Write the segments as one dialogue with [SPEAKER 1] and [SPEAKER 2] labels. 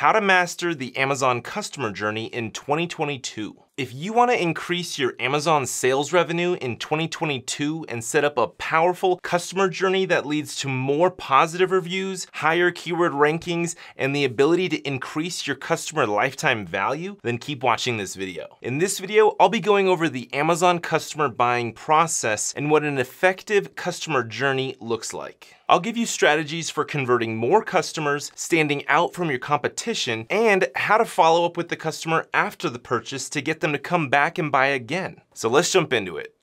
[SPEAKER 1] How to Master the Amazon Customer Journey in 2022. If you want to increase your Amazon sales revenue in 2022 and set up a powerful customer journey that leads to more positive reviews, higher keyword rankings, and the ability to increase your customer lifetime value, then keep watching this video. In this video, I'll be going over the Amazon customer buying process and what an effective customer journey looks like. I'll give you strategies for converting more customers, standing out from your competition, and how to follow up with the customer after the purchase to get them them to come back and buy again. So let's jump into it.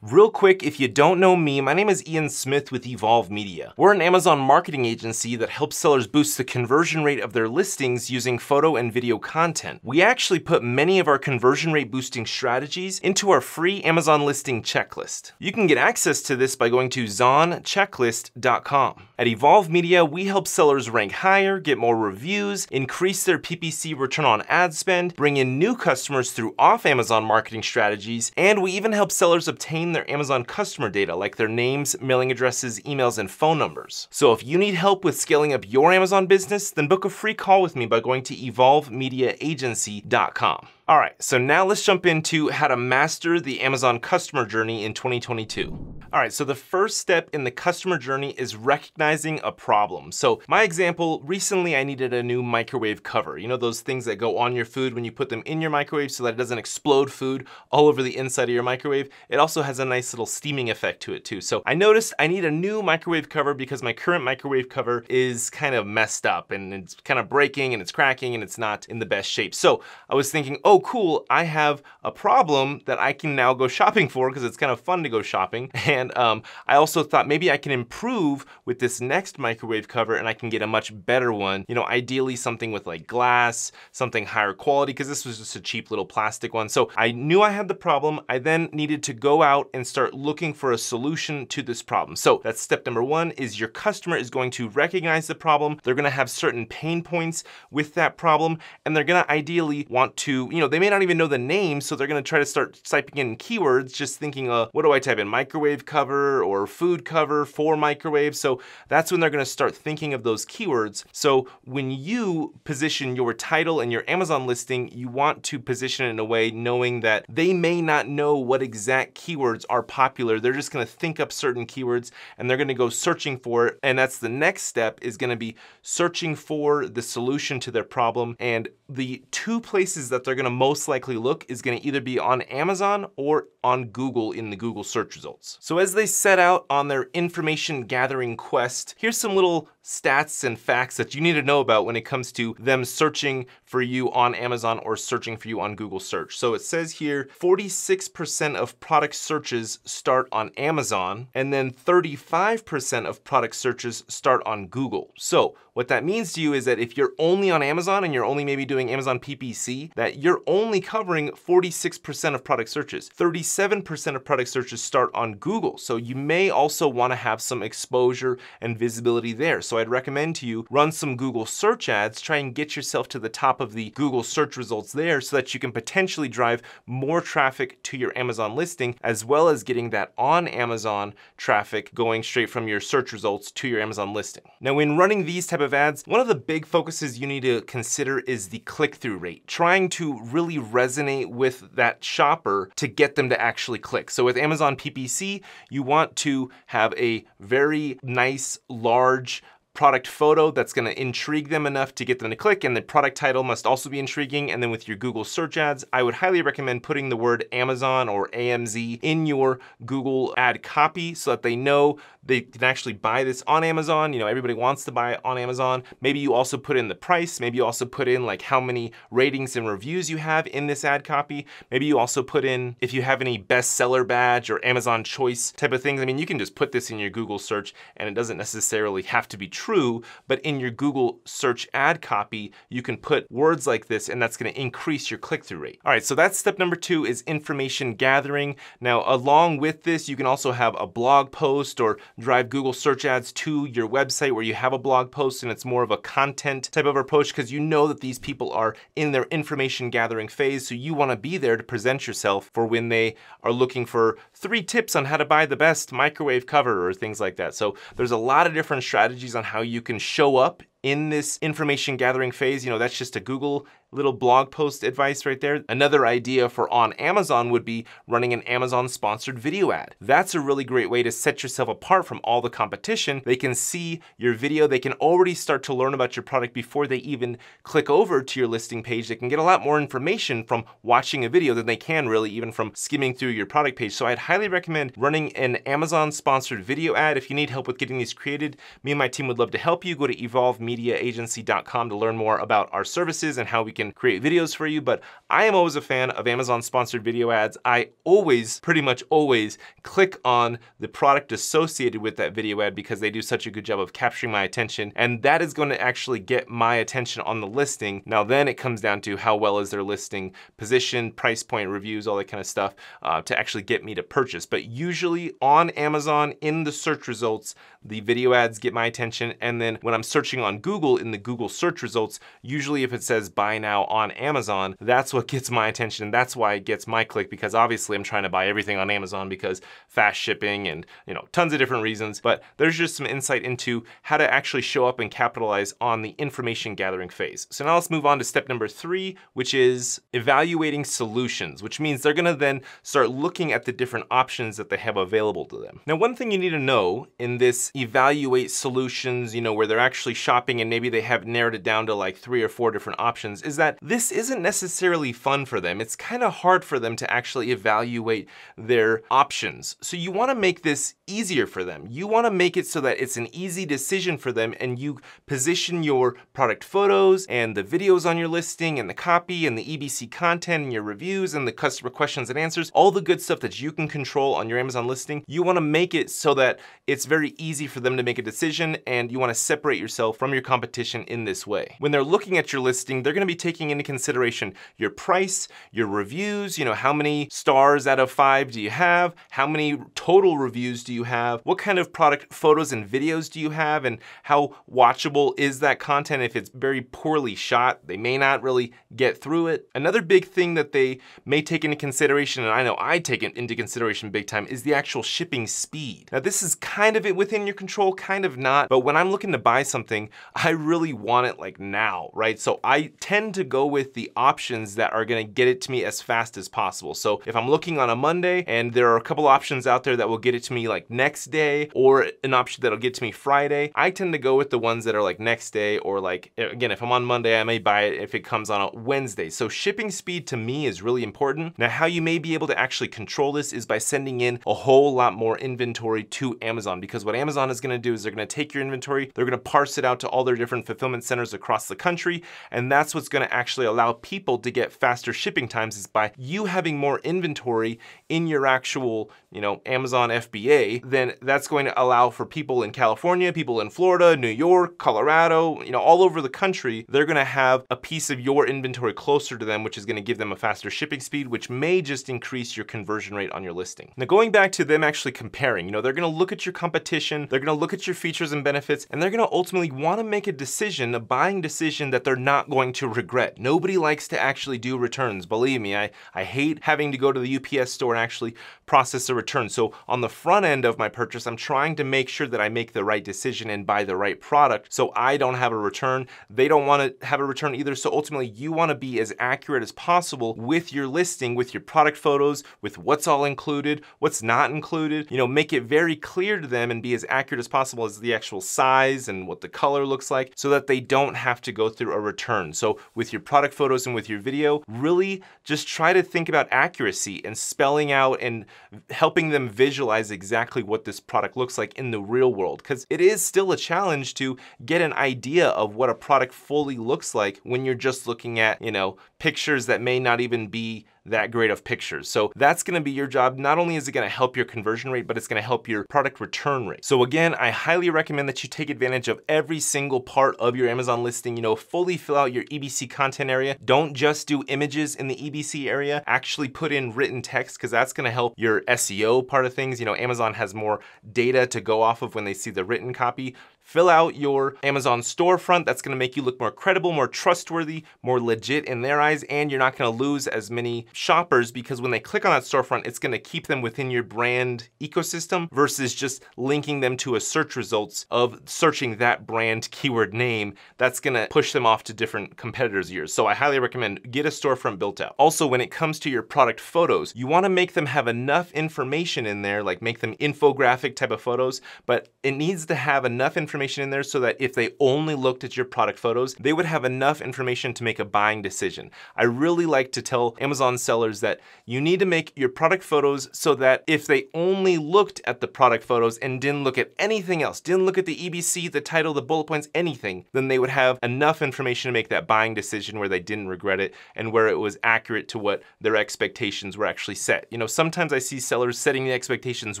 [SPEAKER 1] Real quick, if you don't know me, my name is Ian Smith with Evolve Media. We're an Amazon marketing agency that helps sellers boost the conversion rate of their listings using photo and video content. We actually put many of our conversion rate boosting strategies into our free Amazon listing checklist. You can get access to this by going to zonchecklist.com. At Evolve Media, we help sellers rank higher, get more reviews, increase their PPC return on ad spend, bring in new customers through off Amazon marketing strategies, and we even help sellers obtain their Amazon customer data like their names, mailing addresses, emails, and phone numbers. So if you need help with scaling up your Amazon business, then book a free call with me by going to evolvemediaagency.com. All right, so now let's jump into how to master the Amazon customer journey in 2022. All right, so the first step in the customer journey is recognizing a problem. So my example, recently I needed a new microwave cover. You know those things that go on your food when you put them in your microwave so that it doesn't explode food all over the inside of your microwave. It also has a nice little steaming effect to it too. So I noticed I need a new microwave cover because my current microwave cover is kind of messed up and it's kind of breaking and it's cracking and it's not in the best shape. So I was thinking, oh oh cool, I have a problem that I can now go shopping for because it's kind of fun to go shopping. And um, I also thought maybe I can improve with this next microwave cover and I can get a much better one. You know, ideally something with like glass, something higher quality because this was just a cheap little plastic one. So I knew I had the problem. I then needed to go out and start looking for a solution to this problem. So that's step number one is your customer is going to recognize the problem. They're gonna have certain pain points with that problem and they're gonna ideally want to, you know, know, they may not even know the name, so they're gonna try to start typing in keywords, just thinking, uh, what do I type in? Microwave cover or food cover for microwave. So that's when they're gonna start thinking of those keywords. So when you position your title and your Amazon listing, you want to position it in a way knowing that they may not know what exact keywords are popular. They're just gonna think up certain keywords and they're gonna go searching for it. And that's the next step is gonna be searching for the solution to their problem. And the two places that they're gonna gonna most likely look is gonna either be on Amazon or on Google in the Google search results. So as they set out on their information gathering quest, here's some little stats and facts that you need to know about when it comes to them searching for you on Amazon or searching for you on Google search. So it says here, 46% of product searches start on Amazon, and then 35% of product searches start on Google. So what that means to you is that if you're only on Amazon and you're only maybe doing Amazon PPC, that you're are only covering 46% of product searches. 37% of product searches start on Google. So you may also wanna have some exposure and visibility there. So I'd recommend to you run some Google search ads, try and get yourself to the top of the Google search results there so that you can potentially drive more traffic to your Amazon listing, as well as getting that on Amazon traffic going straight from your search results to your Amazon listing. Now, when running these type of ads, one of the big focuses you need to consider is the click-through rate. Trying to really resonate with that shopper to get them to actually click. So with Amazon PPC, you want to have a very nice, large, product photo that's gonna intrigue them enough to get them to click, and the product title must also be intriguing. And then with your Google search ads, I would highly recommend putting the word Amazon or AMZ in your Google ad copy so that they know they can actually buy this on Amazon. You know, everybody wants to buy it on Amazon. Maybe you also put in the price. Maybe you also put in like how many ratings and reviews you have in this ad copy. Maybe you also put in if you have any bestseller badge or Amazon choice type of things. I mean, you can just put this in your Google search and it doesn't necessarily have to be true true, but in your Google search ad copy, you can put words like this and that's gonna increase your click-through rate. All right, so that's step number two is information gathering. Now, along with this, you can also have a blog post or drive Google search ads to your website where you have a blog post and it's more of a content type of approach because you know that these people are in their information gathering phase, so you wanna be there to present yourself for when they are looking for three tips on how to buy the best microwave cover or things like that. So there's a lot of different strategies on how how you can show up in this information gathering phase. You know, that's just a Google little blog post advice right there. Another idea for on Amazon would be running an Amazon sponsored video ad. That's a really great way to set yourself apart from all the competition. They can see your video, they can already start to learn about your product before they even click over to your listing page. They can get a lot more information from watching a video than they can really even from skimming through your product page. So I'd highly recommend running an Amazon sponsored video ad. If you need help with getting these created, me and my team would love to help you. Go to evolvemediaagency.com to learn more about our services and how we can create videos for you, but I am always a fan of Amazon sponsored video ads. I always, pretty much always, click on the product associated with that video ad because they do such a good job of capturing my attention, and that is gonna actually get my attention on the listing. Now then it comes down to how well is their listing positioned, price point, reviews, all that kind of stuff uh, to actually get me to purchase. But usually on Amazon, in the search results, the video ads get my attention, and then when I'm searching on Google, in the Google search results, usually if it says buy now, now on Amazon, that's what gets my attention. That's why it gets my click because obviously I'm trying to buy everything on Amazon because fast shipping and, you know, tons of different reasons. But there's just some insight into how to actually show up and capitalize on the information gathering phase. So now let's move on to step number three, which is evaluating solutions, which means they're gonna then start looking at the different options that they have available to them. Now, one thing you need to know in this evaluate solutions, you know, where they're actually shopping and maybe they have narrowed it down to like three or four different options is that this isn't necessarily fun for them. It's kind of hard for them to actually evaluate their options. So you wanna make this easier for them. You want to make it so that it's an easy decision for them and you position your product photos and the videos on your listing and the copy and the EBC content and your reviews and the customer questions and answers, all the good stuff that you can control on your Amazon listing. You want to make it so that it's very easy for them to make a decision and you want to separate yourself from your competition in this way. When they're looking at your listing, they're going to be taking into consideration your price, your reviews, you know, how many stars out of five do you have? How many total reviews do you you have? What kind of product photos and videos do you have? And how watchable is that content? If it's very poorly shot, they may not really get through it. Another big thing that they may take into consideration, and I know I take it into consideration big time, is the actual shipping speed. Now this is kind of within your control, kind of not, but when I'm looking to buy something, I really want it like now, right? So I tend to go with the options that are gonna get it to me as fast as possible. So if I'm looking on a Monday and there are a couple options out there that will get it to me like like next day or an option that'll get to me Friday. I tend to go with the ones that are like next day or like, again, if I'm on Monday, I may buy it if it comes on a Wednesday. So shipping speed to me is really important. Now, how you may be able to actually control this is by sending in a whole lot more inventory to Amazon because what Amazon is gonna do is they're gonna take your inventory, they're gonna parse it out to all their different fulfillment centers across the country, and that's what's gonna actually allow people to get faster shipping times is by you having more inventory in your actual, you know, Amazon FBA then that's going to allow for people in California, people in Florida, New York, Colorado, you know, all over the country, they're gonna have a piece of your inventory closer to them, which is gonna give them a faster shipping speed, which may just increase your conversion rate on your listing. Now going back to them actually comparing, you know, they're gonna look at your competition, they're gonna look at your features and benefits, and they're gonna ultimately wanna make a decision, a buying decision that they're not going to regret. Nobody likes to actually do returns, believe me, I, I hate having to go to the UPS store and actually process a return. So on the front end of my purchase. I'm trying to make sure that I make the right decision and buy the right product so I don't have a return. They don't want to have a return either. So ultimately, you want to be as accurate as possible with your listing, with your product photos, with what's all included, what's not included. You know, make it very clear to them and be as accurate as possible as the actual size and what the color looks like so that they don't have to go through a return. So with your product photos and with your video, really just try to think about accuracy and spelling out and helping them visualize exactly exactly what this product looks like in the real world because it is still a challenge to get an idea of what a product fully looks like when you're just looking at, you know, pictures that may not even be that great of pictures. So that's gonna be your job. Not only is it gonna help your conversion rate, but it's gonna help your product return rate. So again, I highly recommend that you take advantage of every single part of your Amazon listing, you know, fully fill out your EBC content area. Don't just do images in the EBC area, actually put in written text because that's gonna help your SEO part of things. You know, Amazon has more data to go off of when they see the written copy fill out your Amazon storefront. That's gonna make you look more credible, more trustworthy, more legit in their eyes, and you're not gonna lose as many shoppers because when they click on that storefront, it's gonna keep them within your brand ecosystem versus just linking them to a search results of searching that brand keyword name. That's gonna push them off to different competitors of yours. So I highly recommend get a storefront built out. Also, when it comes to your product photos, you wanna make them have enough information in there, like make them infographic type of photos, but it needs to have enough information information in there so that if they only looked at your product photos, they would have enough information to make a buying decision. I really like to tell Amazon sellers that you need to make your product photos so that if they only looked at the product photos and didn't look at anything else, didn't look at the EBC, the title, the bullet points, anything, then they would have enough information to make that buying decision where they didn't regret it and where it was accurate to what their expectations were actually set. You know, sometimes I see sellers setting the expectations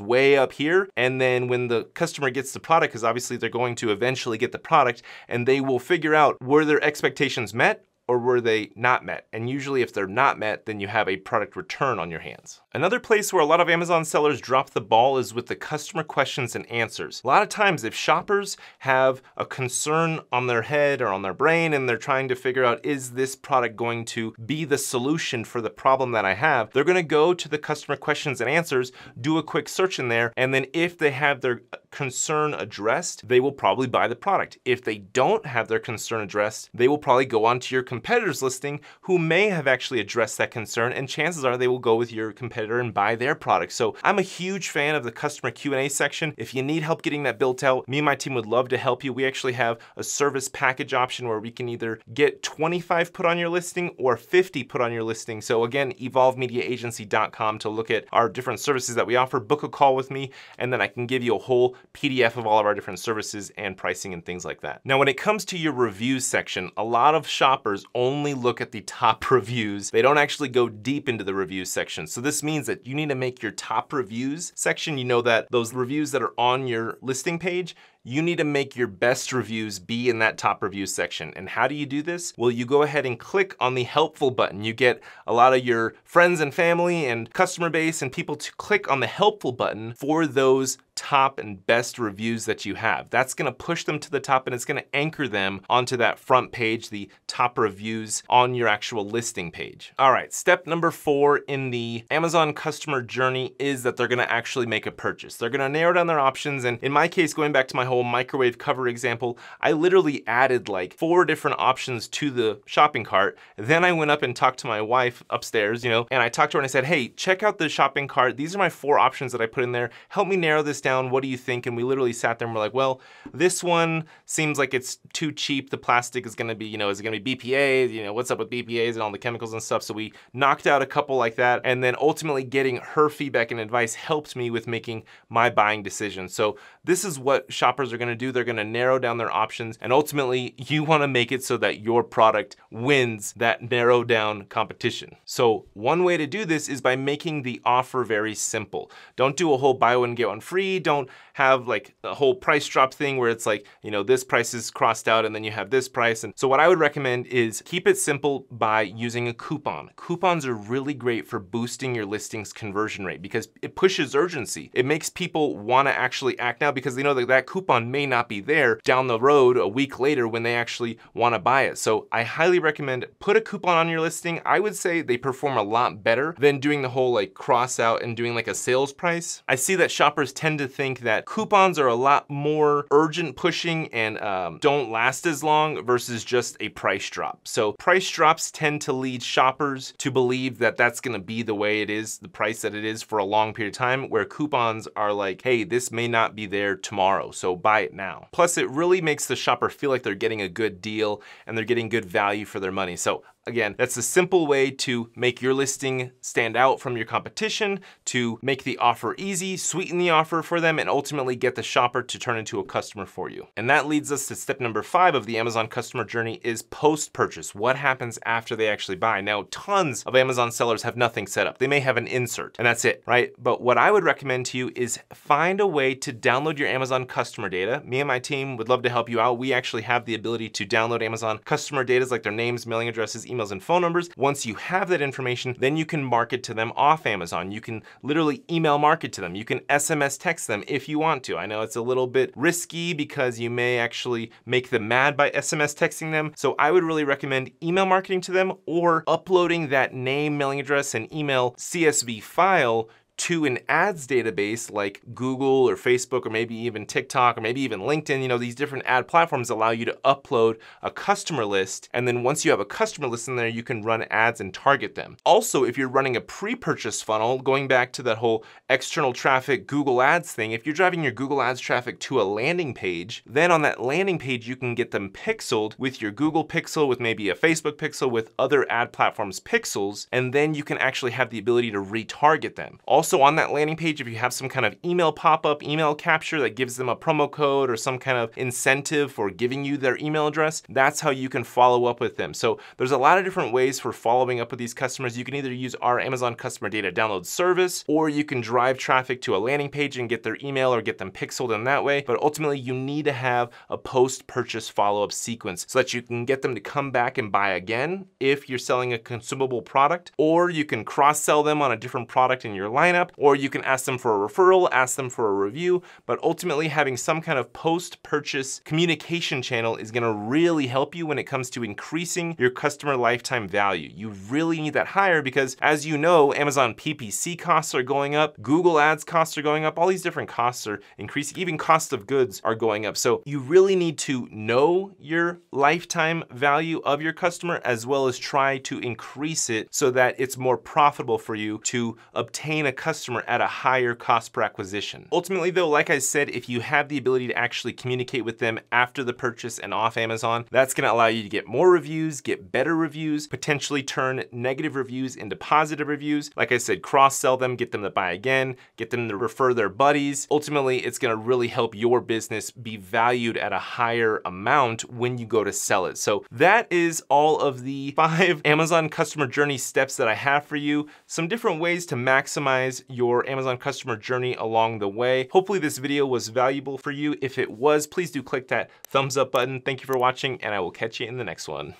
[SPEAKER 1] way up here and then when the customer gets the product, because obviously they're going going to eventually get the product and they will figure out were their expectations met or were they not met? And usually if they're not met, then you have a product return on your hands. Another place where a lot of Amazon sellers drop the ball is with the customer questions and answers. A lot of times if shoppers have a concern on their head or on their brain and they're trying to figure out, is this product going to be the solution for the problem that I have? They're gonna go to the customer questions and answers, do a quick search in there, and then if they have their concern addressed, they will probably buy the product. If they don't have their concern addressed, they will probably go onto your competitor's listing who may have actually addressed that concern and chances are they will go with your competitor and buy their product. So I'm a huge fan of the customer Q&A section. If you need help getting that built out, me and my team would love to help you. We actually have a service package option where we can either get 25 put on your listing or 50 put on your listing. So again, evolvemediaagency.com to look at our different services that we offer, book a call with me, and then I can give you a whole PDF of all of our different services and pricing and things like that. Now, when it comes to your reviews section, a lot of shoppers only look at the top reviews. They don't actually go deep into the reviews section. So this means that you need to make your top reviews section. You know that those reviews that are on your listing page, you need to make your best reviews be in that top reviews section. And how do you do this? Well, you go ahead and click on the helpful button. You get a lot of your friends and family and customer base and people to click on the helpful button for those top and best reviews that you have. That's gonna push them to the top and it's gonna anchor them onto that front page, the top reviews on your actual listing page. All right, step number four in the Amazon customer journey is that they're gonna actually make a purchase. They're gonna narrow down their options. And in my case, going back to my whole microwave cover example, I literally added like four different options to the shopping cart. Then I went up and talked to my wife upstairs, you know, and I talked to her and I said, hey, check out the shopping cart. These are my four options that I put in there. Help me narrow this down down, what do you think? And we literally sat there and we're like, well, this one seems like it's too cheap. The plastic is gonna be, you know, is it gonna be BPA? You know, what's up with BPAs and all the chemicals and stuff? So we knocked out a couple like that. And then ultimately getting her feedback and advice helped me with making my buying decision. So this is what shoppers are gonna do. They're gonna narrow down their options. And ultimately you wanna make it so that your product wins that narrow down competition. So one way to do this is by making the offer very simple. Don't do a whole buy one, get one free don't have like a whole price drop thing where it's like, you know, this price is crossed out and then you have this price. And so what I would recommend is keep it simple by using a coupon. Coupons are really great for boosting your listing's conversion rate because it pushes urgency. It makes people want to actually act now because they know that that coupon may not be there down the road a week later when they actually want to buy it. So I highly recommend put a coupon on your listing. I would say they perform a lot better than doing the whole like cross out and doing like a sales price. I see that shoppers tend to think that Coupons are a lot more urgent pushing and um, don't last as long versus just a price drop. So price drops tend to lead shoppers to believe that that's gonna be the way it is, the price that it is for a long period of time, where coupons are like, hey, this may not be there tomorrow, so buy it now. Plus, it really makes the shopper feel like they're getting a good deal and they're getting good value for their money. So Again, that's a simple way to make your listing stand out from your competition, to make the offer easy, sweeten the offer for them, and ultimately get the shopper to turn into a customer for you. And that leads us to step number five of the Amazon customer journey is post-purchase. What happens after they actually buy? Now, tons of Amazon sellers have nothing set up. They may have an insert and that's it, right? But what I would recommend to you is find a way to download your Amazon customer data. Me and my team would love to help you out. We actually have the ability to download Amazon customer data like their names, mailing addresses, email emails and phone numbers. Once you have that information, then you can market to them off Amazon. You can literally email market to them. You can SMS text them if you want to. I know it's a little bit risky because you may actually make them mad by SMS texting them. So I would really recommend email marketing to them or uploading that name, mailing address, and email CSV file to an ads database like Google or Facebook or maybe even TikTok or maybe even LinkedIn, you know, these different ad platforms allow you to upload a customer list. And then once you have a customer list in there, you can run ads and target them. Also, if you're running a pre-purchase funnel, going back to that whole external traffic Google ads thing, if you're driving your Google ads traffic to a landing page, then on that landing page, you can get them pixeled with your Google pixel, with maybe a Facebook pixel, with other ad platforms pixels, and then you can actually have the ability to retarget them. Also, also on that landing page, if you have some kind of email pop-up, email capture that gives them a promo code or some kind of incentive for giving you their email address, that's how you can follow up with them. So there's a lot of different ways for following up with these customers. You can either use our Amazon customer data download service, or you can drive traffic to a landing page and get their email or get them pixeled in that way. But ultimately you need to have a post-purchase follow-up sequence so that you can get them to come back and buy again if you're selling a consumable product, or you can cross-sell them on a different product in your lineup or you can ask them for a referral, ask them for a review, but ultimately having some kind of post-purchase communication channel is gonna really help you when it comes to increasing your customer lifetime value. You really need that higher because as you know, Amazon PPC costs are going up, Google ads costs are going up, all these different costs are increasing, even cost of goods are going up. So you really need to know your lifetime value of your customer as well as try to increase it so that it's more profitable for you to obtain a customer customer at a higher cost per acquisition. Ultimately though, like I said, if you have the ability to actually communicate with them after the purchase and off Amazon, that's gonna allow you to get more reviews, get better reviews, potentially turn negative reviews into positive reviews. Like I said, cross-sell them, get them to buy again, get them to refer their buddies. Ultimately, it's gonna really help your business be valued at a higher amount when you go to sell it. So that is all of the five Amazon customer journey steps that I have for you. Some different ways to maximize your Amazon customer journey along the way. Hopefully this video was valuable for you. If it was, please do click that thumbs up button. Thank you for watching and I will catch you in the next one.